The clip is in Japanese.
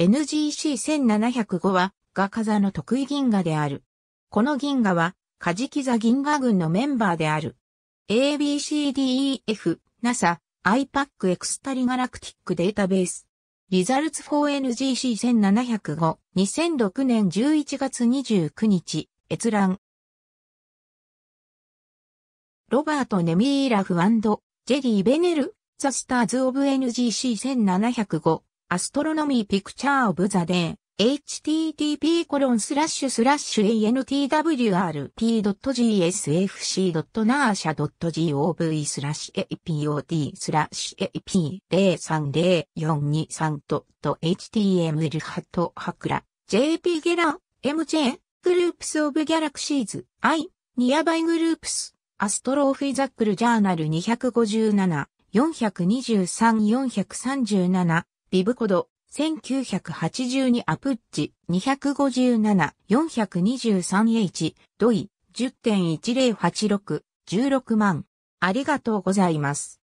NGC1705 は、ガカザの得意銀河である。この銀河は、カジキザ銀河軍のメンバーである。ABCDEF、NASA、IPAC エクスタリガラクティックデータベース。リザルツ 4NGC1705、2006年11月29日、閲覧。ロバート・ネミーラフジェリー・ベネル、ザ・スターズ・オブ・ NGC1705、アストロノミーピクチャーオブザデー、http コロンスラッシュスラッシュ antwrp.gsfc.naasha.gov スラッシュ apot スラッシュ ap030423 と html ハットハクラ jp ゲラ mj グループスオブギャラクシーズ i ニアバイグループスアストロフィザックルジャーナル257 423-437ビブコド、1982アプッチ、257、423H、ドイ、10.1086、16万。ありがとうございます。